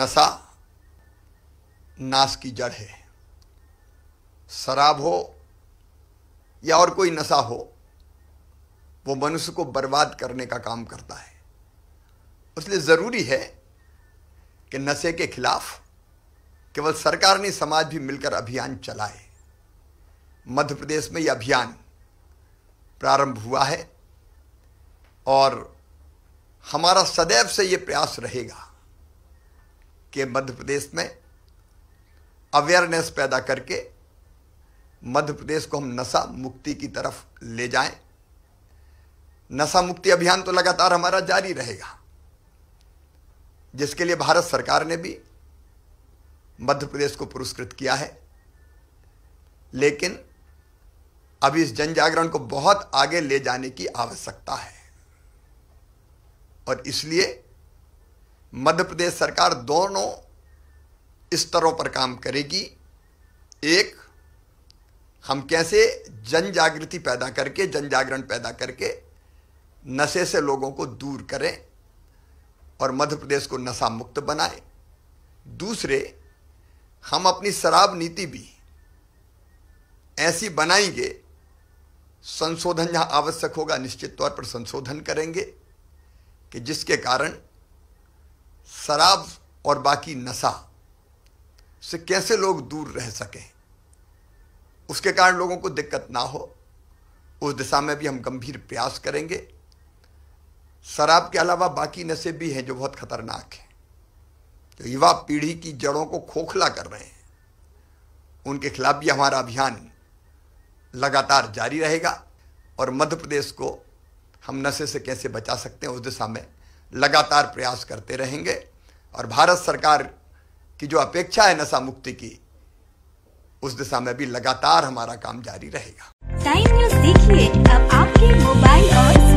नशा नाश की जड़ है शराब हो या और कोई नशा हो वो मनुष्य को बर्बाद करने का काम करता है इसलिए ज़रूरी है कि नशे के खिलाफ केवल सरकार ने समाज भी मिलकर अभियान चलाए मध्य प्रदेश में यह अभियान प्रारंभ हुआ है और हमारा सदैव से ये प्रयास रहेगा के मध्य प्रदेश में अवेयरनेस पैदा करके मध्य प्रदेश को हम नशा मुक्ति की तरफ ले जाएं नशा मुक्ति अभियान तो लगातार हमारा जारी रहेगा जिसके लिए भारत सरकार ने भी मध्य प्रदेश को पुरस्कृत किया है लेकिन अभी इस जन जागरण को बहुत आगे ले जाने की आवश्यकता है और इसलिए मध्य प्रदेश सरकार दोनों स्तरों पर काम करेगी एक हम कैसे जन जागृति पैदा करके जन जागरण पैदा करके नशे से लोगों को दूर करें और मध्य प्रदेश को नशा मुक्त बनाएं दूसरे हम अपनी शराब नीति भी ऐसी बनाएंगे संशोधन जहाँ आवश्यक होगा निश्चित तौर पर संशोधन करेंगे कि जिसके कारण शराब और बाकी नशा से कैसे लोग दूर रह सकें उसके कारण लोगों को दिक्कत ना हो उस दिशा में भी हम गंभीर प्रयास करेंगे शराब के अलावा बाकी नशे भी हैं जो बहुत खतरनाक हैं जो युवा पीढ़ी की जड़ों को खोखला कर रहे हैं उनके खिलाफ भी हमारा अभियान लगातार जारी रहेगा और मध्य प्रदेश को हम नशे से कैसे बचा सकते हैं उस दिशा में लगातार प्रयास करते रहेंगे और भारत सरकार की जो अपेक्षा है नशा मुक्ति की उस दिशा में भी लगातार हमारा काम जारी रहेगा टाइम न्यूज देखिए अब आपके मोबाइल और